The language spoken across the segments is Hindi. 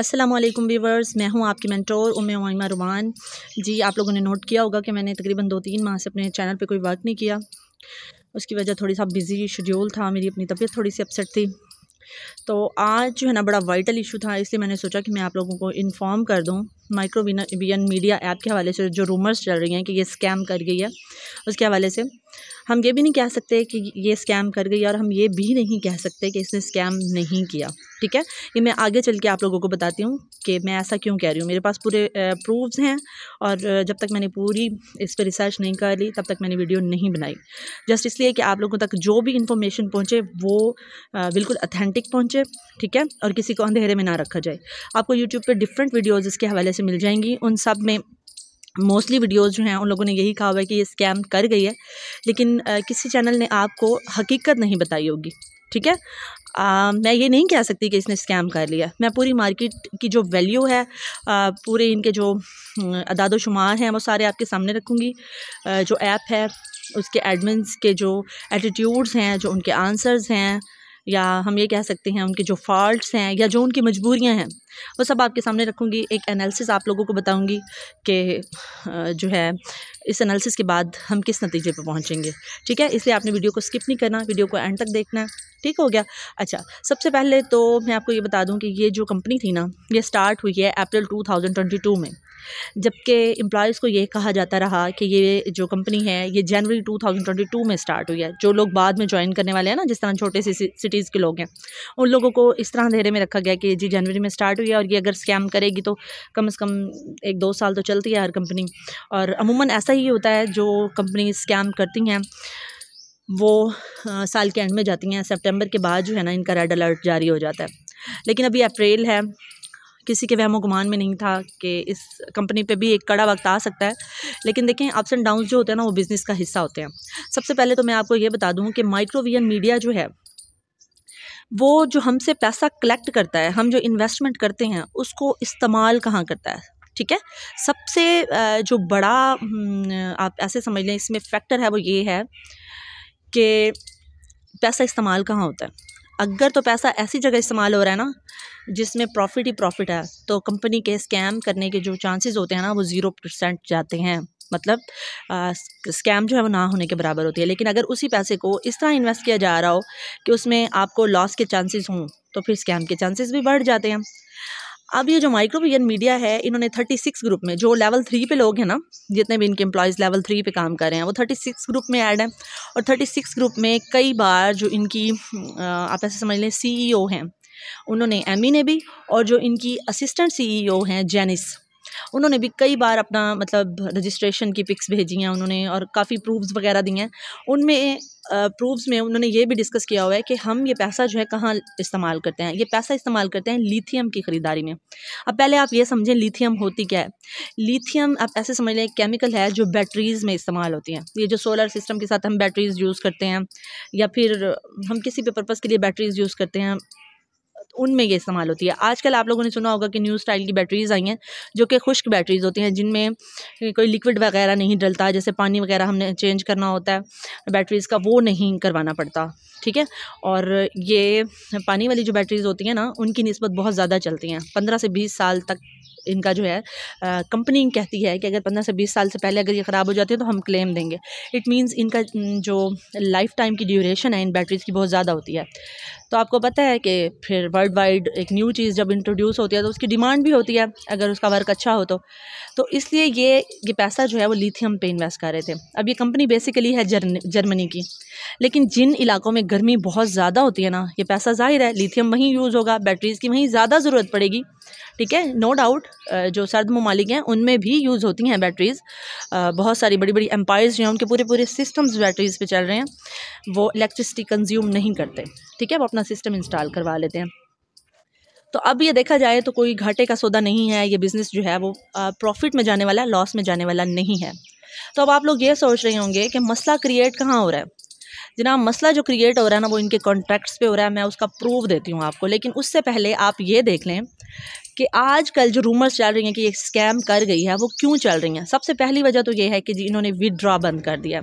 अस्सलाम वालेकुम मैं हूं आपकी मेंटोर उम उमा रुमान जी आप लोगों ने नोट किया होगा कि मैंने तकरीबन दो तीन माह से अपने चैनल पे कोई वर्क नहीं किया उसकी वजह थोड़ी सा बिज़ी शेड्यूल था मेरी अपनी तबीयत थोड़ी सी अपसेट थी तो आज जो है ना बड़ा वाइटल इशू था इसलिए मैंने सोचा कि मैं आप लोगों को इन्फॉर्म कर दूँ माइक्रोवीन मीडिया ऐप के हवाले से जो रूमर्स चल रही हैं कि ये स्कैम कर गई है उसके हवाले से हम ये भी नहीं कह सकते कि ये स्कैम कर गई और हम ये भी नहीं कह सकते कि इसने स्कैम नहीं किया ठीक है ये मैं आगे चल के आप लोगों को बताती हूँ कि मैं ऐसा क्यों कह रही हूँ मेरे पास पूरे प्रूफ्स हैं और जब तक मैंने पूरी इस पर रिसर्च नहीं कर ली तब तक मैंने वीडियो नहीं बनाई जस्ट इसलिए कि आप लोगों तक जो भी इन्फॉर्मेशन पहुँचे वो बिल्कुल अथेंटिक पहुँचे ठीक है और किसी को अंधेरे में ना रखा जाए आपको यूट्यूब पर डिफरेंट वीडियोज़ इसके हवाले से मिल जाएंगी उन सब में मोस्टली वीडियोस जो हैं उन लोगों ने यही कहा हुआ है कि ये स्कैम कर गई है लेकिन आ, किसी चैनल ने आपको हकीकत नहीं बताई होगी ठीक है आ, मैं ये नहीं कह सकती कि इसने स्कैम कर लिया मैं पूरी मार्केट की जो वैल्यू है आ, पूरे इनके जो अदादोशुमार हैं वो सारे आपके सामने रखूँगी जो ऐप है उसके एडमिन के जो एटीट्यूड्स हैं जो उनके आंसर्स हैं या हम ये कह सकते हैं उनके जो फॉल्ट्स हैं या जो उनकी मजबूरियाँ हैं वो सब आपके सामने रखूँगी एक एनालिसिस आप लोगों को बताऊँगी कि जो है इस एनालिसिस के बाद हम किस नतीजे पर पहुँचेंगे ठीक है इसलिए आपने वीडियो को स्किप नहीं करना वीडियो को एंड तक देखना है ठीक हो गया अच्छा सबसे पहले तो मैं आपको ये बता दूँ कि ये जो कंपनी थी ना ये स्टार्ट हुई है अप्रैल टू में जबकि एम्प्लॉज़ को यह कहा जाता रहा कि ये जो कंपनी है ये जनवरी 2022 में स्टार्ट हुई है जो लोग बाद में ज्वाइन करने वाले हैं ना जिस तरह छोटे से सिटीज़ के लोग हैं उन लोगों को इस तरह अंधेरे में रखा गया कि जी जनवरी में स्टार्ट हुई है और ये अगर स्कैम करेगी तो कम अज़ कम एक दो साल तो चलती है हर कंपनी और अमूमन ऐसा ही होता है जो कंपनी स्कैम करती हैं वो आ, साल के एंड में जाती हैं सितंबर के बाद जो है ना इनका रेड अलर्ट जारी हो जाता है लेकिन अभी अप्रैल है किसी के वहमो गुमान में नहीं था कि इस कंपनी पे भी एक कड़ा वक्त आ सकता है लेकिन देखें अप्स एंड डाउन जो होते हैं ना वो बिज़नेस का हिस्सा होते हैं सबसे पहले तो मैं आपको ये बता दूँ कि माइक्रोवियन मीडिया जो है वो जो हमसे पैसा कलेक्ट करता है हम जो इन्वेस्टमेंट करते हैं उसको इस्तेमाल कहाँ करता है ठीक है सबसे जो बड़ा हम्म, आप ऐसे समझ लें इसमें फैक्टर है वो ये है कि पैसा इस्तेमाल कहाँ होता है अगर तो पैसा ऐसी जगह इस्तेमाल हो रहा है ना जिसमें प्रॉफिट ही प्रॉफिट है तो कंपनी के स्कैम करने के जो चांसेस होते हैं ना वो ज़ीरो परसेंट जाते हैं मतलब आ, स्कैम जो है वो ना होने के बराबर होती है लेकिन अगर उसी पैसे को इस तरह इन्वेस्ट किया जा रहा हो कि उसमें आपको लॉस के चांसेस हों तो फिर स्कैम के चांसेस भी बढ़ जाते हैं अब ये जो माइक्रोवियन मीडिया है इन्होंने थर्टी सिक्स ग्रुप में जो लेवल थ्री पे लोग हैं ना जितने भी इनके एम्प्लॉयज़ लेवल थ्री पे काम कर रहे हैं वो थर्टी सिक्स ग्रुप में ऐड हैं और थर्टी सिक्स ग्रुप में कई बार जो इनकी आप ऐसे समझ लें सी ई ओ हैं उन्होंने एम ने भी और जो इनकी असिस्टेंट सी ई ओ हैं जेनिस उन्होंने भी कई बार अपना मतलब रजिस्ट्रेशन की पिक्स भेजी हैं उन्होंने और काफ़ी प्रूफ्स वगैरह दिए हैं उनमें प्रूफ्स में उन्होंने ये भी डिस्कस किया हुआ है कि हम ये पैसा जो है कहाँ इस्तेमाल करते हैं ये पैसा इस्तेमाल करते हैं लिथियम की ख़रीदारी में अब पहले आप ये समझें लिथियम होती क्या है लिथियम आप ऐसे समझ लें केमिकल है जो बैटरीज़ में इस्तेमाल होती हैं ये जो सोलर सिस्टम के साथ हम बैटरीज़ यूज़ करते हैं या फिर हम किसी भी पर्पज़ के लिए बैटरीज़ यूज़ करते हैं उनमें ये इस्तेमाल होती है आजकल आप लोगों ने सुना होगा कि न्यू स्टाइल की बैटरीज आई हैं जो कि खुश्क बैटरीज होती हैं जिनमें कोई लिक्विड वगैरह नहीं डलता जैसे पानी वगैरह हमने चेंज करना होता है बैटरीज़ का वो नहीं करवाना पड़ता ठीक है और ये पानी वाली जो बैटरीज़ होती हैं ना उनकी नस्बत बहुत ज़्यादा चलती हैं पंद्रह से बीस साल तक इनका जो है कंपनी कहती है कि अगर पंद्रह से बीस साल से पहले अगर ये ख़राब हो जाती है तो हम क्लेम देंगे इट मींस इनका जो लाइफ टाइम की ड्यूरेशन है इन बैटरीज़ की बहुत ज़्यादा होती है तो आपको पता है कि फिर वर्ल्ड वाइड एक न्यू चीज़ जब इंट्रोड्यूस होती है तो उसकी डिमांड भी होती है अगर उसका वर्क अच्छा हो तो तो इसलिए ये ये पैसा जो है वो लिथियम पर इन्वेस्ट कर रहे थे अब ये कंपनी बेसिकली है जर्मनी की लेकिन जिन इलाकों में गर्मी बहुत ज़्यादा होती है ना ये पैसा ज़ाहिर है लिथियम वहीं यूज़ होगा बैटरीज़ की वहीं ज़्यादा ज़रूरत पड़ेगी ठीक है नो डाउट जो सर्द ममालिक हैं उनमें भी यूज़ होती हैं बैटरीज़ बहुत सारी बड़ी बड़ी एम्पायर्स जो हैं उनके पूरे पूरे सिस्टम्स बैटरीज़ पे चल रहे हैं वो इलेक्ट्रिसिटी कंज्यूम नहीं करते ठीक है वो अपना सिस्टम इंस्टॉल करवा लेते हैं तो अब ये देखा जाए तो कोई घाटे का सौदा नहीं है ये बिज़नेस जो है वो प्रॉफिट में जाने वाला लॉस में जाने वाला नहीं है तो अब आप लोग ये सोच रहे होंगे कि मसला क्रिएट कहाँ हो रहा है जना मसला जो क्रिएट हो रहा है ना वो इनके कॉन्ट्रैक्ट्स पे हो रहा है मैं उसका प्रूव देती हूँ आपको लेकिन उससे पहले आप ये देख लें कि आजकल जो रूमर्स चल रही हैं कि ये स्कैम कर गई है वो क्यों चल रही हैं सबसे पहली वजह तो ये है कि जी इन्होंने विदड्रॉ बंद कर दिया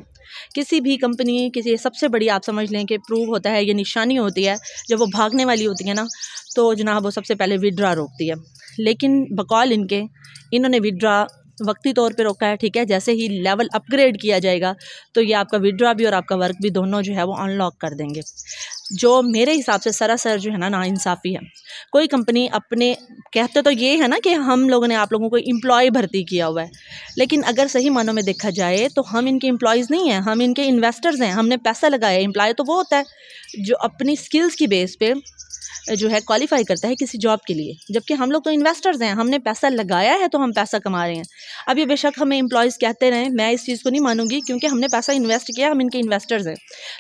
किसी भी कंपनी किसी सबसे बड़ी आप समझ लें कि प्रूव होता है ये निशानी होती है जब वो भागने वाली होती है ना तो जनाब वो सबसे पहले विदड्रा रोकती है लेकिन बकौल इनके इन्होंने विदड्रा वक्ती तौर पे रोका है ठीक है जैसे ही लेवल अपग्रेड किया जाएगा तो ये आपका विड्रा भी और आपका वर्क भी दोनों जो है वो अनलॉक कर देंगे जो मेरे हिसाब से सरासर जो है ना नाइंसाफ़ी है कोई कंपनी अपने कहते तो ये है ना कि हम लोगों ने आप लोगों को एम्प्लॉय भर्ती किया हुआ है लेकिन अगर सही मानों में देखा जाए तो हम इनके एम्प्लॉयज़ नहीं हैं हम इनके इन्वेस्टर्स हैं हमने पैसा लगाया एम्प्लॉय तो वो होता है जो अपनी स्किल्स की बेस पर जो है क्वालिफाई करता है किसी जॉब के लिए जबकि हम लोग तो इन्वेस्टर्स हैं हमने पैसा लगाया है तो हम पैसा कमा रहे हैं अब ये बेशक हमें इम्प्लॉयज़ कहते रहें मैं इस चीज़ को नहीं मानूंगी क्योंकि हमने पैसा इन्वेस्ट किया हम इनके इन्वेस्टर्स हैं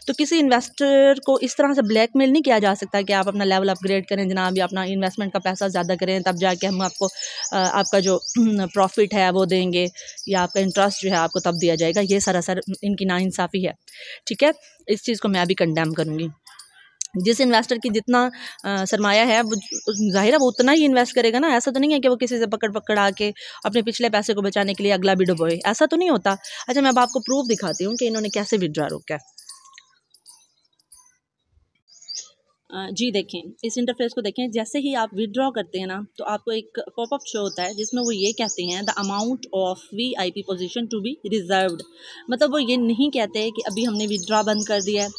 तो किसी इन्वेस्टर को इस तरह से ब्लैकमेल नहीं किया जा सकता कि आप अपना लेवल अपग्रेड करें जनाब या अपना इन्वेस्टमेंट का पैसा ज़्यादा करें तब जाके हम आपको आपका जो प्रॉफिट है वो देंगे या आपका इंटरेस्ट जो है आपको तब दिया जाएगा ये सरासर इनकी नाइंसाफ़ी है ठीक है इस चीज़ को मैं अभी कंडेम करूँगी जिस इन्वेस्टर की जितना सरमाया है वो जाहिर है वो उतना ही इन्वेस्ट करेगा ना ऐसा तो नहीं है कि वो किसी से पकड़ पकड़ आके अपने पिछले पैसे को बचाने के लिए अगला भी डुबोए ऐसा तो नहीं होता अच्छा मैं अब आपको प्रूफ दिखाती हूँ कि इन्होंने कैसे विड्रा रोका है जी देखें इस इंटरफेस को देखें जैसे ही आप विदड्रॉ करते हैं ना तो आपको एक पॉपअप शो होता है जिसमें वो ये कहते हैं the amount of V I P position to be reserved मतलब वो ये नहीं कहते कि अभी हमने विदड्रा बंद कर दिया है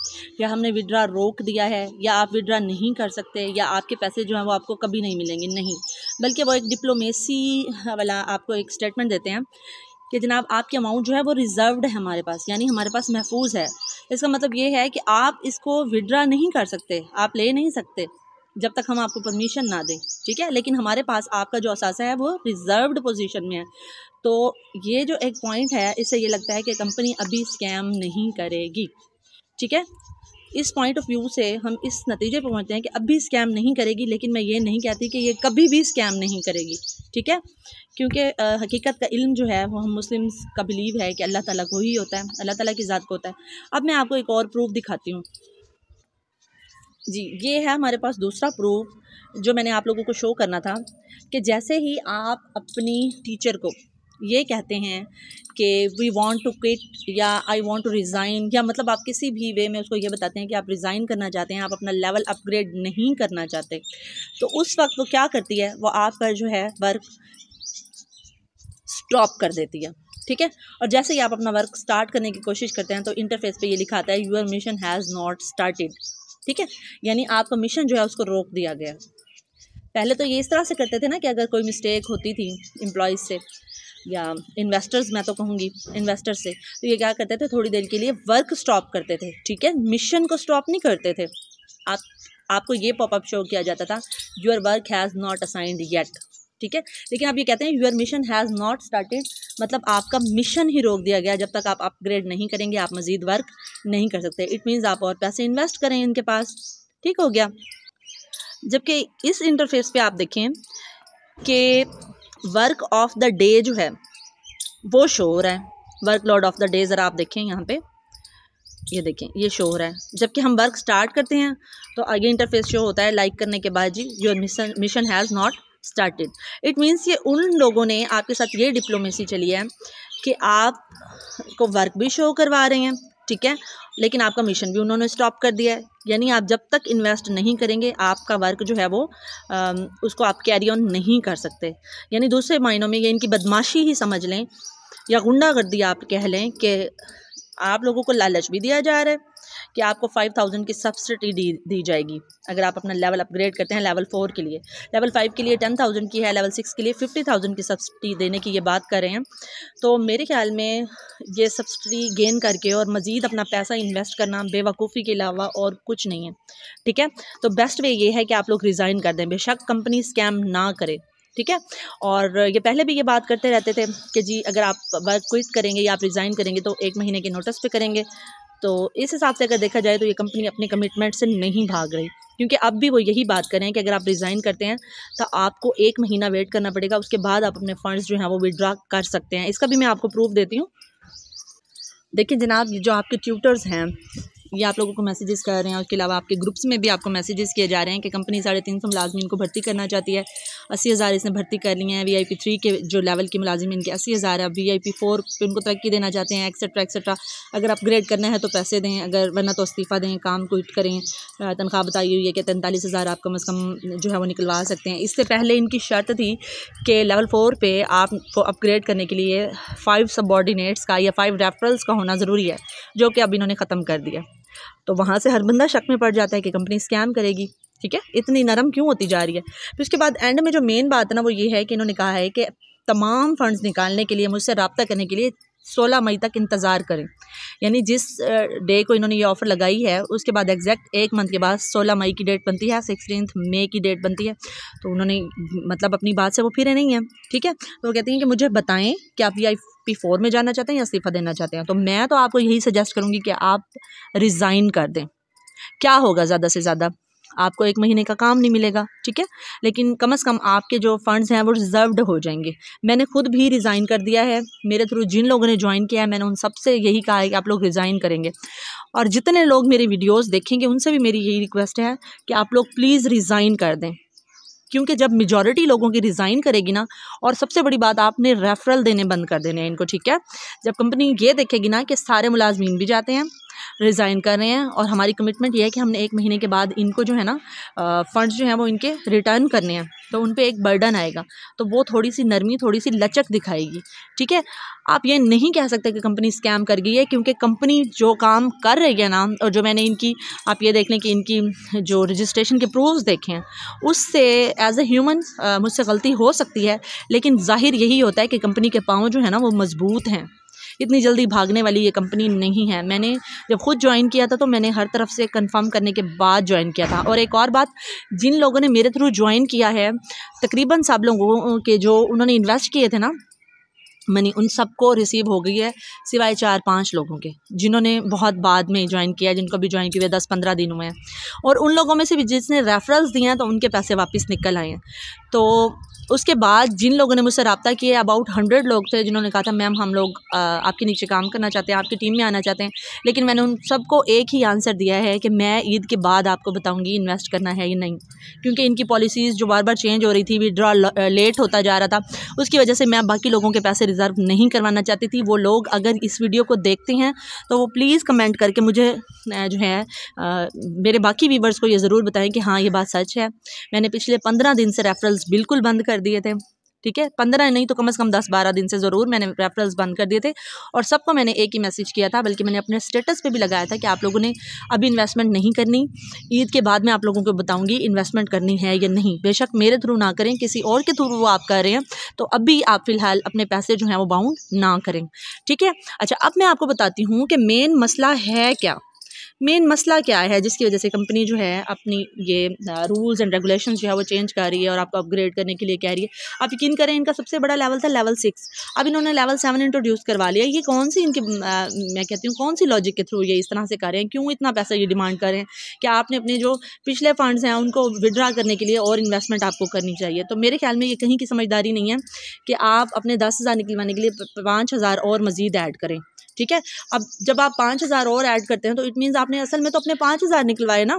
या हमने विदड्रा रोक दिया है या आप विदड्रा नहीं कर सकते या आपके पैसे जो हैं वो आपको कभी नहीं मिलेंगे नहीं बल्कि वो एक डिप्लोमेसी वाला आपको एक स्टेटमेंट देते हैं कि जनाब आपकी अमाउंट जो है वो रिज़र्वड है हमारे पास यानी हमारे पास महफूज है इसका मतलब ये है कि आप इसको विड्रा नहीं कर सकते आप ले नहीं सकते जब तक हम आपको परमिशन ना दें ठीक है लेकिन हमारे पास आपका जो असासा है वो रिज़र्व पोजिशन में है तो ये जो एक पॉइंट है इससे ये लगता है कि कंपनी अभी स्कैम नहीं करेगी ठीक है इस पॉइंट ऑफ व्यू से हम इस नतीजे पर पहुँचते हैं कि अब भी स्कैम नहीं करेगी लेकिन मैं ये नहीं कहती कि ये कभी भी स्कैम नहीं करेगी ठीक है क्योंकि हकीकत का इल्म जो है वो हम मुस्लिम्स का बिलीव है कि अल्लाह ताला को ही होता है अल्लाह ताला की ज़ात को होता है अब मैं आपको एक और प्रूफ दिखाती हूँ जी ये है हमारे पास दूसरा प्रूफ जो मैंने आप लोगों को शो करना था कि जैसे ही आप अपनी टीचर को ये कहते हैं कि वी वॉन्ट टू क्विट या आई वॉन्ट टू रिज़ाइन या मतलब आप किसी भी वे में उसको ये बताते हैं कि आप रिज़ाइन करना चाहते हैं आप अपना लेवल अपग्रेड नहीं करना चाहते तो उस वक्त वो क्या करती है वो आपका जो है वर्क स्टॉप कर देती है ठीक है और जैसे ही आप अपना वर्क स्टार्ट करने की कोशिश करते हैं तो इंटरफेस पे ये लिखा आता है your mission has not started ठीक है यानी आपका मिशन जो है उसको रोक दिया गया पहले तो ये इस तरह से करते थे ना कि अगर कोई मिस्टेक होती थी एम्प्लॉयज़ से या इन्वेस्टर्स मैं तो कहूँगी इन्वेस्टर्स से तो ये क्या करते थे थोड़ी देर के लिए वर्क स्टॉप करते थे ठीक है मिशन को स्टॉप नहीं करते थे आप आपको ये पॉपअप शो किया जाता था your work has not assigned yet ठीक है लेकिन आप ये कहते हैं your mission has not started मतलब आपका मिशन ही रोक दिया गया जब तक आप अपग्रेड नहीं करेंगे आप मज़ीद वर्क नहीं कर सकते इट मीन्स आप और पैसे इन्वेस्ट करें इनके पास ठीक हो गया जबकि इस इंटरफेस पे आप देखें कि वर्क ऑफ द डे जो है वो शोर है work load of the day ज़रा आप देखें यहाँ पे ये देखें ये शो हो रहा है जबकि हम वर्क स्टार्ट करते हैं तो आगे इंटरफेस शो होता है लाइक करने के बाद जी your mission mission has not started it means ये उन लोगों ने आपके साथ ये डिप्लोमेसी चली है कि आप को वर्क भी शो करवा रहे हैं ठीक है लेकिन आपका मिशन भी उन्होंने स्टॉप कर दिया है यानी आप जब तक इन्वेस्ट नहीं करेंगे आपका वर्क जो है वो आ, उसको आप कैरी ऑन नहीं कर सकते यानी दूसरे मायनों में ये इनकी बदमाशी ही समझ लें या गुंडागर्दी आप कह लें कि आप लोगों को लालच भी दिया जा रहा है कि आपको फाइव थाउजेंड की सब्सिडी दी दी जाएगी अगर आप अपना लेवल अपग्रेड करते हैं लेवल फोर के लिए लेवल फाइव के लिए टेन थाउजेंड की है लेवल सिक्स के लिए फिफ्टी थाउजेंड की सब्सिडी देने की ये बात कर रहे हैं तो मेरे ख्याल में ये सब्सिडी गेन करके और मज़ीद अपना पैसा इन्वेस्ट करना बेवकूफ़ी के अलावा और कुछ नहीं है ठीक है तो बेस्ट वे ये है कि आप लोग रिज़ाइन कर दें बेशक कंपनी स्कैम ना करे ठीक है और ये पहले भी ये बात करते रहते थे कि जी अगर आप वर्क क्विट करेंगे या आप रिज़ाइन करेंगे तो एक महीने के नोटिस पे करेंगे तो इस हिसाब से अगर देखा जाए तो ये कंपनी अपने कमिटमेंट से नहीं भाग रही क्योंकि अब भी वो यही बात करें कि अगर आप रिज़ाइन करते हैं तो आपको एक महीना वेट करना पड़ेगा उसके बाद आप अपने फ़ंड्स जो हैं वो विड्रा कर सकते हैं इसका भी मैं आपको प्रूफ देती हूँ देखिए जनाब जो आपके ट्यूटर्स हैं ये आप लोगों को मैसेजेस कर रहे हैं उसके अलावा आपके ग्रुप्स में भी आपको मैसेजेस किए जा रहे हैं कि कंपनी साढ़े तीन सौ मुलाजमी को भर्ती करना चाहती है अस्सी हज़ार इसने भर्ती करनी है वी आई पी थ्री के जो लेवल के मुलाजिम इनके अस्सी हज़ार है वी आई पी फोर पर उनको तरक्की देना चाहते हैं एक्सेट्रा एक्सेट्रा अगर अपग्रेड करना है तो पैसे दें अगर वरना तो इस्तीफ़ा दें काम क्विट करें तनख्वाह बताई हुई है कि तैंतालीस हज़ार आप कम अज़ कम जो है वो निकलवा सकते हैं इससे पहले इनकी शर्त थी कि लेवल फ़ोर पर आपको अपग्रेड करने के लिए फ़ाइव सबॉर्डिनेट्स का या फाइव रेफरल्स का होना ज़रूरी है जो कि अब इन्होंने ख़त्म कर दिया तो वहाँ से हर बंदा शक में पड़ जाता है कि कंपनी स्कैम करेगी ठीक है इतनी नरम क्यों होती जा रही है फिर उसके बाद एंड में जो मेन बात है ना वो ये है कि इन्होंने कहा है कि तमाम फ़ंड्स निकालने के लिए मुझसे रबता करने के लिए सोलह मई तक इंतज़ार करें यानी जिस डे को इन्होंने ये ऑफ़र लगाई है उसके बाद एग्जैक्ट एक मंथ के बाद सोलह मई की डेट बनती है सिक्सटीन मई की डेट बनती है तो उन्होंने मतलब अपनी बात से वो फिरे नहीं है ठीक है तो वो कहती हैं कि मुझे बताएं कि आप वी आई पी फोर में जाना चाहते हैं या इस्तीफ़ा देना चाहते हैं तो मैं तो आपको यही सजेस्ट करूँगी कि आप रिज़ाइन कर दें क्या होगा ज़्यादा से ज़्यादा आपको एक महीने का काम नहीं मिलेगा ठीक है लेकिन कम से कम आपके जो फंड्स हैं वो रिजर्व्ड हो जाएंगे मैंने खुद भी रिज़ाइन कर दिया है मेरे थ्रू जिन लोगों ने ज्वाइन किया है मैंने उन सबसे यही कहा है कि आप लोग रिज़ाइन करेंगे और जितने लोग मेरी वीडियोज़ देखेंगे उनसे भी मेरी यही रिक्वेस्ट है कि आप लोग प्लीज़ रिज़ाइन कर दें क्योंकि जब मेजॉरिटी लोगों की रिज़ाइन करेगी ना और सबसे बड़ी बात आपने रेफरल देने बंद कर देने हैं इनको ठीक है जब कंपनी ये देखेगी ना कि सारे मुलाजमीन भी जाते हैं रिज़ाइन कर रहे हैं और हमारी कमिटमेंट ये है कि हमने एक महीने के बाद इनको जो है ना फ़ंड्स जो हैं वो इनके रिटर्न करने हैं तो उन पर एक बर्डन आएगा तो वो थोड़ी सी नरमी थोड़ी सी लचक दिखाएगी ठीक है आप ये नहीं कह सकते कि कंपनी स्कैम कर गई है क्योंकि कंपनी जो काम कर रही है ना और जो मैंने इनकी आप ये देख लें कि इनकी जो रजिस्ट्रेशन के प्रूफ्स देखे हैं उससे एज ए ह्यूमन मुझसे गलती हो सकती है लेकिन जाहिर यही होता है कि कंपनी के पाँव जो है ना वो मज़बूत हैं इतनी जल्दी भागने वाली ये कंपनी नहीं है मैंने जब खुद ज्वाइन किया था तो मैंने हर तरफ से कंफर्म करने के बाद ज्वाइन किया था और एक और बात जिन लोगों ने मेरे थ्रू ज्वाइन किया है तकरीबन सब लोगों के जो उन्होंने इन्वेस्ट किए थे ना मनी उन सबको रिसीव हो गई है सिवाय चार पांच लोगों के जिन्होंने बहुत बाद में ज्वाइन किया है जिनको भी ज्वाइन किया दस पंद्रह दिन हुए हैं और उन लोगों में से भी जिसने रेफरल्स दिए हैं तो उनके पैसे वापस निकल आए हैं तो उसके बाद जिन लोगों ने मुझसे रबता किया अबाउट हंड्रेड लोग थे जिन्होंने कहा था मैम हम लोग आपके नीचे काम करना चाहते हैं आपकी टीम में आना चाहते हैं लेकिन मैंने उन सबको एक ही आंसर दिया है कि मैं ईद के बाद आपको बताऊँगी इन्वेस्ट करना है या नहीं क्योंकि इनकी पॉलिसीज़ जो बार बार चेंज हो रही थी विड्रा लेट होता जा रहा था उसकी वजह से मैं बाकी लोगों के पैसे रिज़र्व नहीं करवाना चाहती थी वो लोग अगर इस वीडियो को देखते हैं तो वो प्लीज़ कमेंट करके मुझे जो है मेरे बाकी वीवर्स को ये ज़रूर बताएँ कि हाँ ये बात सच है मैंने पिछले पंद्रह दिन से रेफरल्स बिल्कुल बंद कर कर दिए थे ठीक है पंद्रह नहीं तो कम से कम दस बारह दिन से ज़रूर मैंने रेफरल्स बंद कर दिए थे और सबको मैंने एक ही मैसेज किया था बल्कि मैंने अपने स्टेटस पे भी लगाया था कि आप लोगों ने अभी इन्वेस्टमेंट नहीं करनी ईद के बाद मैं आप लोगों को बताऊंगी इन्वेस्टमेंट करनी है या नहीं बेशक मेरे थ्रू ना करें किसी और के थ्रू वो आप कर रहे हैं तो अभी आप फ़िलहाल अपने पैसे जो हैं वो बाउंड ना करें ठीक है अच्छा अब मैं आपको बताती हूँ कि मेन मसला है क्या मेन मसला क्या है जिसकी वजह से कंपनी जो है अपनी ये रूल्स एंड रेगुलेशन जो है वो चेंज कर रही है और आपको अपग्रेड करने के लिए कह रही है आप यकीन करें इनका सबसे बड़ा लेवल था लेवल सिक्स अब इन्होंने लेवल सेवन इंट्रोड्यूस करवा लिया ये कौन सी इनकी आ, मैं कहती हूँ कौन सी लॉजिक के थ्रू ये इस तरह से कर रहे हैं क्यों इतना पैसा ये डिमांड कर रहे हैं कि आपने अपने जो पिछले फ़ंडस हैं उनको विड्रा करने के लिए और इन्वेस्टमेंट आपको करनी चाहिए तो मेरे ख्याल में ये कहीं की समझदारी नहीं है कि आप अपने दस हज़ार निकलवाने के लिए पाँच हज़ार और मज़ीद ऐड करें ठीक है अब जब आप पाँच हज़ार और ऐड करते हैं तो इट मीन्स आपने असल में तो अपने पाँच हज़ार निकलवाए ना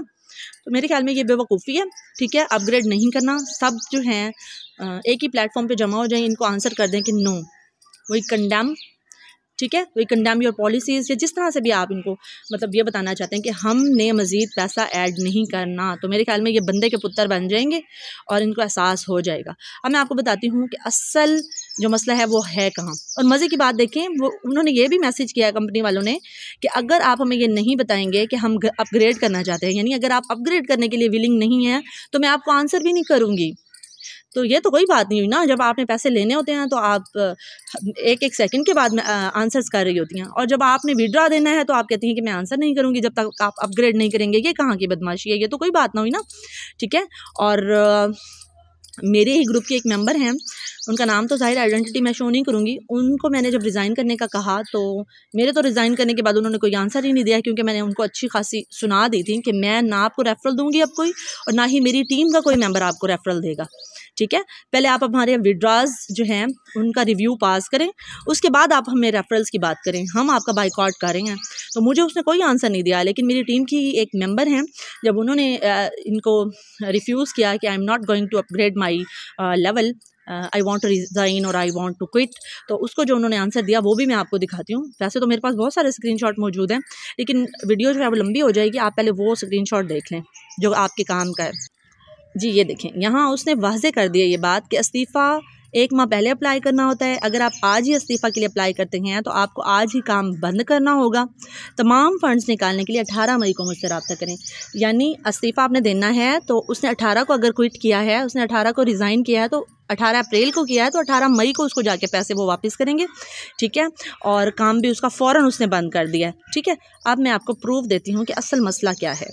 तो मेरे ख्याल में ये बेवकूफ़ी है ठीक है अपग्रेड नहीं करना सब जो हैं एक ही प्लेटफॉर्म पे जमा हो जाएं इनको आंसर कर दें कि नो वही कंडेम ठीक है वी कंडेम योर पॉलिसीज़ या जिस तरह से भी आप इनको मतलब ये बताना चाहते हैं कि हमने मज़ीद पैसा ऐड नहीं करना तो मेरे ख्याल में ये बंदे के पुत्र बन जाएंगे और इनको एहसास हो जाएगा अब मैं आपको बताती हूँ कि असल जो मसला है वो है कहाँ और मज़े की बात देखें वो उन्होंने ये भी मैसेज किया है कंपनी वालों ने कि अगर आप हमें ये नहीं बताएंगे कि हम अपग्रेड करना चाहते हैं यानी अगर आप अपग्रेड करने के लिए विलिंग नहीं हैं तो मैं आपको आंसर भी नहीं करूँगी तो ये तो कोई बात नहीं हुई ना जब आपने पैसे लेने होते हैं तो आप एक एक सेकंड के बाद में आंसर्स कर रही होती हैं और जब आपने विड्रा देना है तो आप कहती हैं कि मैं आंसर नहीं करूँगी जब तक आप अपग्रेड नहीं करेंगे ये कहाँ की बदमाशी है ये तो कोई बात ना हुई ना ठीक है और मेरे ही ग्रुप के एक मेंबर हैं उनका नाम तो ज़ाहिर आइडेंटिटी मैं शो नहीं करूँगी उनको मैंने जब रिज़ाइन करने का कहा तो मेरे तो रिज़ाइन करने के बाद उन्होंने कोई आंसर ही नहीं दिया क्योंकि मैंने उनको अच्छी खासी सुना दी थी कि मैं ना आपको रेफ़रल दूँगी अब कोई और ना ही मेरी टीम का कोई मेम्बर आपको रेफ़रल देगा ठीक है पहले आप हमारे विड्रॉज जो हैं उनका रिव्यू पास करें उसके बाद आप हमें रेफरल्स की बात करें हम आपका बाइकआउट हैं तो मुझे उसने कोई आंसर नहीं दिया लेकिन मेरी टीम की एक मेंबर हैं जब उन्होंने इनको रिफ्यूज़ किया कि I am not going to upgrade my level I want to resign और आई वॉन्ट टू क्विट तो उसको जो उन्होंने आंसर दिया वो भी मैं आपको दिखाती हूँ वैसे तो मेरे पास बहुत सारे शॉट मौजूद हैं लेकिन वीडियो जो है वो लंबी हो जाएगी आप पहले वो शॉट देख लें जो आपके काम का है जी ये देखें यहाँ उसने वाजे कर दिया ये बात कि इस्तीफ़ा एक माह पहले अप्लाई करना होता है अगर आप आज ही इस्तीफ़ा के लिए अप्लाई करते हैं तो आपको आज ही काम बंद करना होगा तमाम फ़ंड्स निकालने के लिए अठारह मई को मुझसे रबा करें यानी इस्तीफ़ा आपने देना है तो उसने अठारह को अगर क्विट किया है उसने अठारह को रिज़ाइन किया है तो अठारह अप्रैल को किया है तो अठारह मई को उसको जाके पैसे वो वापस करेंगे ठीक है और काम भी उसका फ़ौर उसने बंद कर दिया है ठीक है अब मैं आपको प्रूफ देती हूँ कि असल मसला क्या है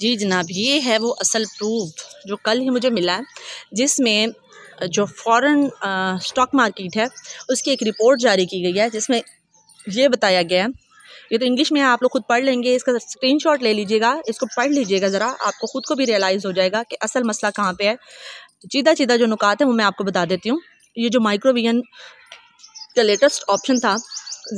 जी जनाब ये है वो असल प्रूफ जो कल ही मुझे मिला जिसमें जो फ़ॉरेन स्टॉक मार्केट है उसकी एक रिपोर्ट जारी की गई है जिसमें ये बताया गया है ये तो इंग्लिश में है आप लोग खुद पढ़ लेंगे इसका स्क्रीनशॉट ले लीजिएगा इसको पढ़ लीजिएगा ज़रा आपको ख़ुद को भी रियलाइज़ हो जाएगा कि असल मसला कहाँ पे है सीधा सीधा जो नुकात है वो मैं आपको बता देती हूँ ये जो माइक्रोवियन का लेटेस्ट ऑप्शन था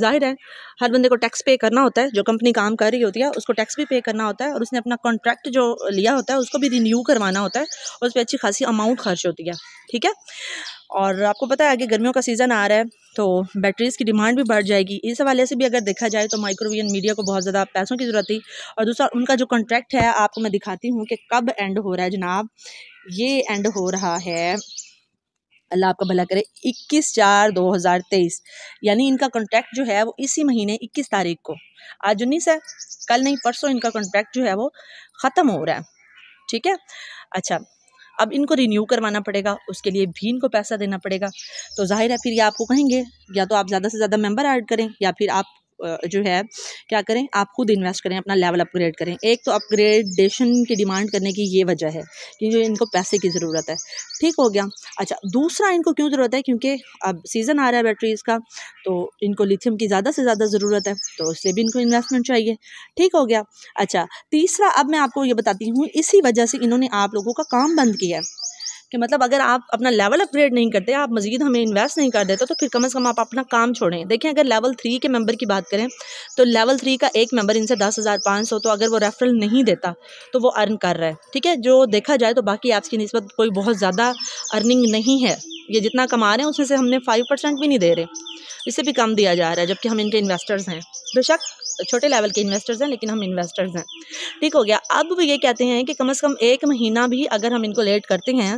जाहिर है हर बंदे को टैक्स पे करना होता है जो कंपनी काम कर रही होती है उसको टैक्स भी पे करना होता है और उसने अपना कॉन्ट्रैक्ट जो लिया होता है उसको भी रिन्यू करवाना होता है और उस पर अच्छी खासी अमाउंट खर्च होती है ठीक है और आपको पता है आगे गर्मियों का सीज़न आ रहा है तो बैटरीज़ की डिमांड भी बढ़ जाएगी इस हवाले से भी अगर देखा जाए तो माइक्रोवेन मीडिया को बहुत ज़्यादा पैसों की ज़रूरत थी और दूसरा उनका जो कॉन्ट्रैक्ट है आपको मैं दिखाती हूँ कि कब एंड हो रहा है जनाब ये एंड हो रहा है अल्लाह आपका भला करे 21 चार 2023 यानी इनका कॉन्ट्रैक्ट जो है वो इसी महीने 21 तारीख को आज उन्नीस है कल नहीं परसों इनका कॉन्ट्रैक्ट जो है वो ख़त्म हो रहा है ठीक है अच्छा अब इनको रिन्यू करवाना पड़ेगा उसके लिए भी इनको पैसा देना पड़ेगा तो जाहिर है फिर ये आपको कहेंगे या तो आप ज़्यादा से ज़्यादा मेंबर ऐड करें या फिर आप जो है क्या करें आप खुद इन्वेस्ट करें अपना लेवल अपग्रेड करें एक तो अपग्रेडेशन की डिमांड करने की ये वजह है कि जो इनको पैसे की ज़रूरत है ठीक हो गया अच्छा दूसरा इनको क्यों ज़रूरत है क्योंकि अब सीज़न आ रहा है बैटरीज़ का तो इनको लिथियम की ज़्यादा से ज़्यादा ज़रूरत है तो इसलिए भी इनको इन्वेस्टमेंट चाहिए ठीक हो गया अच्छा तीसरा अब मैं आपको ये बताती हूँ इसी वजह से इन्होंने आप लोगों का काम बंद किया है कि मतलब अगर आप अपना लेवल अपग्रेड नहीं करते आप मजीद हमें इन्वेस्ट नहीं कर देते तो फिर कम अज़ कम आप अपना काम छोड़ें देखें अगर लेवल थ्री के मेंबर की बात करें तो लेवल थ्री का एक मेंबर इनसे दस हज़ार पाँच सौ तो अगर वो रेफरल नहीं देता तो वो अर्न कर रहा है ठीक है जो देखा जाए तो बाकी ऐप्स की नस्बत कोई बहुत ज़्यादा अर्निंग नहीं है ये जितना कमा रहे हैं उसमें से हमने फाइव परसेंट भी नहीं दे रहे इससे भी कम दिया जा रहा है जबकि हम इनके इन्वेस्टर्स हैं बेशक छोटे लेवल के इन्वेस्टर्स हैं लेकिन हम इन्वेस्टर्स हैं ठीक हो गया अब भी ये कहते हैं कि कम अज़ कम एक महीना भी अगर हम इनको लेट करते हैं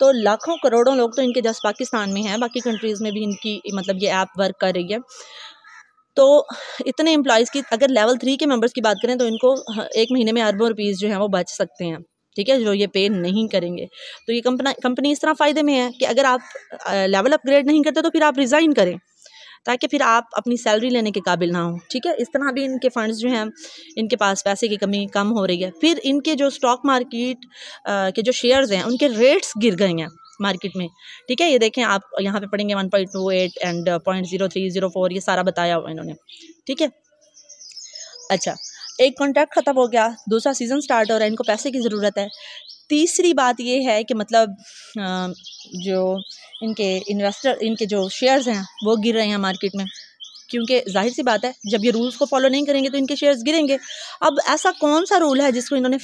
तो लाखों करोड़ों लोग तो इनके जस्ट पाकिस्तान में हैं बाकी कंट्रीज़ में भी इनकी मतलब ये ऐप वर्क कर रही है तो इतने एम्प्लॉज़ की अगर लेवल थ्री के मेंबर्स की बात करें तो इनको हाँ, एक महीने में अरबों रुपीज़ जो हैं वो बच सकते हैं ठीक है जो ये पे नहीं करेंगे तो ये कंपना कंपनी इस तरह फ़ायदे में है कि अगर आप लेवल अपग्रेड नहीं करते तो फिर आप रिज़ाइन करें ताकि फिर आप अपनी सैलरी लेने के काबिल ना हो ठीक है इस तरह भी इनके फंड्स जो हैं इनके पास पैसे की कमी कम हो रही है फिर इनके जो स्टॉक मार्केट के जो शेयर्स हैं उनके रेट्स गिर गए हैं मार्केट में ठीक है ये देखें आप यहाँ पे पढ़ेंगे one point two eight and point zero three zero four ये सारा बताया हुआ इन्होंने ठीक है अच्छा एक कॉन्ट्रैक्ट ख़त्म हो गया दूसरा सीज़न स्टार्ट हो रहा है इनको पैसे की ज़रूरत है तीसरी बात ये है कि मतलब जो इनके इन्वेस्टर इनके जो शेयर्स हैं वो गिर रहे हैं मार्केट में क्योंकि जाहिर सी बात है जब ये रूल्स को फॉलो नहीं करेंगे तो इनके शेयर्स गिरेंगे अब ऐसा कौन सा रूल है जिसको इन्होंने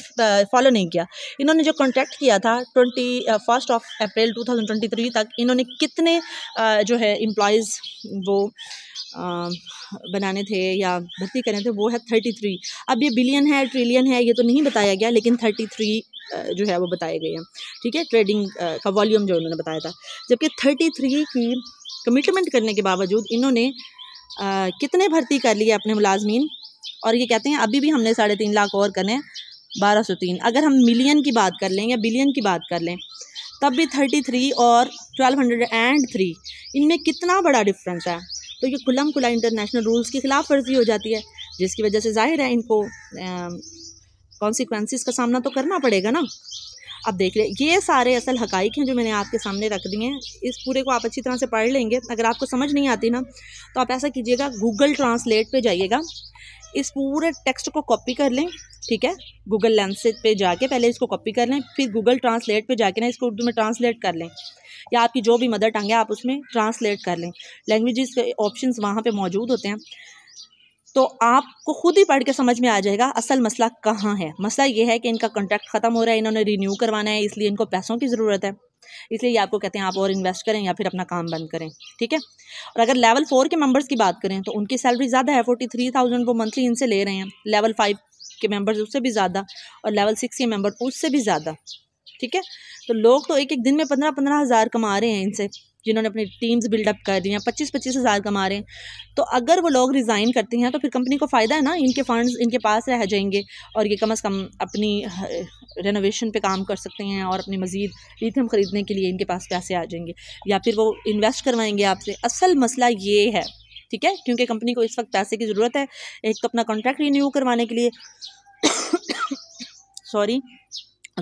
फॉलो नहीं किया इन्होंने जो कॉन्ट्रैक्ट किया था ट्वेंटी फर्स्ट ऑफ अप्रैल 2023 तक इन्होंने कितने जो है एम्प्लॉयज़ वो बनाने थे या भर्ती करने थे वो है थर्टी थ्री अब ये बिलियन है ट्रिलियन है ये तो नहीं बताया गया लेकिन थर्टी थ्री जो है वो बताए गए हैं ठीक है ट्रेडिंग का वॉल्यूम जो उन्होंने बताया था जबकि थर्टी थ्री की कमिटमेंट करने के बावजूद इन्होंने आ, कितने भर्ती कर लिए अपने मुलाजमीन और ये कहते हैं अभी भी हमने साढ़े तीन लाख और करें बारह सौ तीन अगर हम मिलियन की बात कर लें या बिलियन की बात कर लें तब भी थर्टी थ्री और ट्वेल्व हंड्रेड एंड थ्री इनमें कितना बड़ा डिफरेंस है तो ये खुलम खुला इंटरनेशनल रूल्स की खिलाफ वर्जी हो जाती है जिसकी वजह से जाहिर है इनको कॉन्सिक्वेंसिस का सामना तो करना पड़ेगा ना अब देख लें ये सारे असल हकाइक हैं जो मैंने आपके सामने रख दिए हैं इस पूरे को आप अच्छी तरह से पढ़ लेंगे अगर आपको समझ नहीं आती ना तो आप ऐसा कीजिएगा गूगल ट्रांसलेट पे जाइएगा इस पूरे टेक्स्ट को कॉपी कर लें ठीक है गूगल लेंसेज पे जाके पहले इसको कॉपी कर लें फिर गूगल ट्रांसलेट पे जाके ना इसको उर्दू में ट्रांसलेट कर लें या आपकी जो भी मदर टंग है आप उसमें ट्रांसलेट कर लें लैंग्वेज़ के ऑप्शन वहाँ पर मौजूद होते हैं तो आपको खुद ही पढ़ के समझ में आ जाएगा असल मसला कहाँ है मसला ये है कि इनका कॉन्ट्रैक्ट ख़त्म हो रहा है इन्होंने रिन्यू करवाना है इसलिए इनको पैसों की ज़रूरत है इसलिए ये आपको कहते हैं आप और इन्वेस्ट करें या फिर अपना काम बंद करें ठीक है और अगर लेवल फोर के मेंबर्स की बात करें तो उनकी सैलरी ज़्यादा है फोर्टी थ्री थाउजेंड वो मंथली इनसे ले रहे हैं लेवल फाइव के मेंबर्स उससे भी ज़्यादा और लेवल सिक्स के मेंबर उससे भी ज़्यादा ठीक है तो लोग तो एक एक दिन में पंद्रह पंद्रह हज़ार कमा रहे हैं इनसे जिन्होंने अपनी टीम्स बिल्डअप कर दी हैं पच्चीस पच्चीस हज़ार कमा रहे हैं तो अगर वो लोग रिज़ाइन करते हैं तो फिर कंपनी को फ़ायदा है ना इनके फ़ंड्स इनके पास रह जाएंगे और ये कम अज़ कम अपनी रेनोवेशन पे काम कर सकते हैं और अपनी मज़ीद लिथियम ख़रीदने के लिए इनके पास पैसे आ जाएंगे या फिर वो इन्वेस्ट करवाएंगे आपसे असल मसला ये है ठीक है क्योंकि कंपनी को इस वक्त पैसे की ज़रूरत है एक तो अपना कॉन्ट्रैक्ट रीन्यू करवाने के लिए सॉरी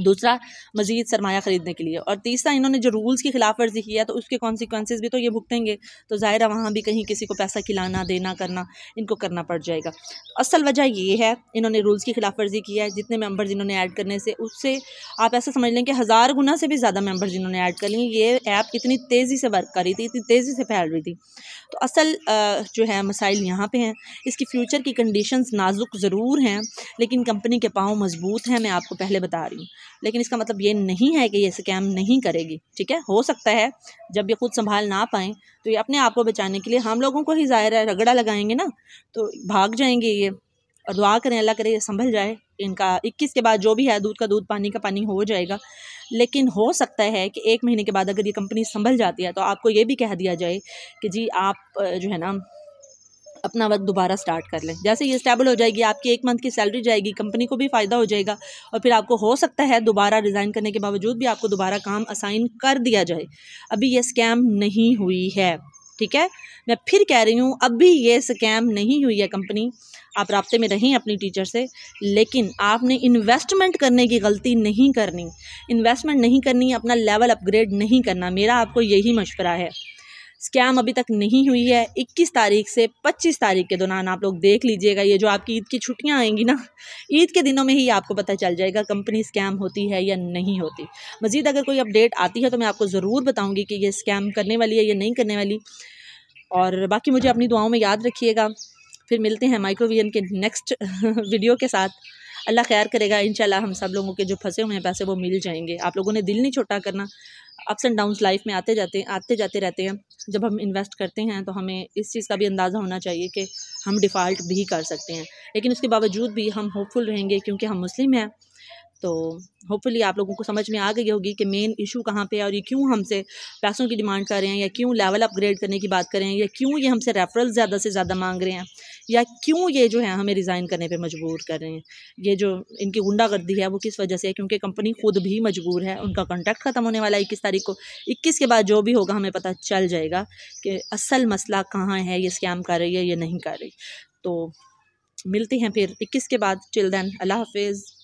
दूसरा मजीद सरमाया ख़रीदने के लिए और तीसरा इन्होंने जो रूल्स की खिलाफ वर्जी की है तो उसके कॉन्सिक्वेंसेज भी तो ये भुगतेंगे तो ज़ाहिर है वहाँ भी कहीं किसी को पैसा खिलाना देना करना इनको करना पड़ जाएगा तो असल वजह ये है इन्होंने रूल्स की खिलाफ वर्जी की है जितने मेम्बर्स इन्होंने ऐड करने से उससे आप ऐसा समझ लें कि हज़ार गुना से भी ज़्यादा मेम्बर इन्होंने ऐड कर लिए ये ऐप इतनी तेज़ी से वर्क कर रही थी इतनी तेज़ी से फैल रही थी तो असल जो है मसाइल यहाँ पर हैं इसकी फ्यूचर की कंडीशन नाजुक ज़रूर हैं लेकिन कंपनी के पाँव मजबूत हैं मैं आपको पहले बता रही हूँ लेकिन इसका मतलब ये नहीं है कि ये स्कैम नहीं करेगी ठीक है हो सकता है जब ये खुद संभाल ना पाए तो ये अपने आप को बचाने के लिए हम लोगों को ही ज़ाहिर है रगड़ा लगाएंगे ना तो भाग जाएंगे ये और दुआ करें अल्लाह करे ये संभल जाए इनका इक्कीस के बाद जो भी है दूध का दूध पानी का पानी हो जाएगा लेकिन हो सकता है कि एक महीने के बाद अगर ये कंपनी संभल जाती है तो आपको ये भी कह दिया जाए कि जी आप जो है ना अपना वर्क दोबारा स्टार्ट कर लें जैसे ये स्टेबल हो जाएगी आपकी एक मंथ की सैलरी जाएगी कंपनी को भी फ़ायदा हो जाएगा और फिर आपको हो सकता है दोबारा रिज़ाइन करने के बावजूद भी आपको दोबारा काम असाइन कर दिया जाए अभी ये स्कैम नहीं हुई है ठीक है मैं फिर कह रही हूँ अभी ये स्कैम नहीं हुई है कंपनी आप रबते में रहें अपनी टीचर से लेकिन आपने इन्वेस्टमेंट करने की गलती नहीं करनी इन्वेस्टमेंट नहीं करनी अपना लेवल अपग्रेड नहीं करना मेरा आपको यही मशवरा है स्कैम अभी तक नहीं हुई है 21 तारीख से 25 तारीख के दौरान आप लोग देख लीजिएगा ये जो आपकी ईद की छुट्टियां आएंगी ना ईद के दिनों में ही आपको पता चल जाएगा कंपनी स्कैम होती है या नहीं होती मज़ीद अगर कोई अपडेट आती है तो मैं आपको ज़रूर बताऊँगी कि ये स्कैम करने वाली है या नहीं करने वाली और बाकी मुझे अपनी दुआओं में याद रखिएगा फिर मिलते हैं माइक्रोविजन के नेक्स्ट वीडियो के साथ अल्लाह खैर करेगा इंशाल्लाह हम सब लोगों के जो फंसे हुए हैं पैसे वो मिल जाएंगे आप लोगों ने दिल नहीं छोटा करना अप्स एंड डाउन लाइफ में आते जाते आते जाते रहते हैं जब हम इन्वेस्ट करते हैं तो हमें इस चीज़ का भी अंदाज़ा होना चाहिए कि हम डिफ़ाल्ट भी कर सकते हैं लेकिन उसके बावजूद भी हम होपफुल रहेंगे क्योंकि हम मुस्लिम हैं तो होपफुली आप लोगों को समझ में आ गई होगी कि मेन इशू कहाँ पे है और ये क्यों हमसे पैसों की डिमांड कर रहे हैं या क्यों लेवल अपग्रेड करने की बात कर रहे हैं या क्यों ये हमसे रेफरल ज़्यादा से ज़्यादा मांग रहे हैं या क्यों ये जो है हमें रिज़ाइन करने पर मजबूर कर रहे हैं ये जो इनकी गुंडागर्दी है वो किस वजह से है क्योंकि कंपनी खुद भी मजबूर है उनका कॉन्ट्रैक्ट ख़त्म होने वाला है इक्कीस तारीख को इक्कीस के बाद जो भी होगा हमें पता चल जाएगा कि असल मसला कहाँ है ये स्कैम कर रही है ये नहीं कर रही तो मिलते हैं फिर इक्कीस के बाद चिल्ड्रेन अल्लाह हाफिज़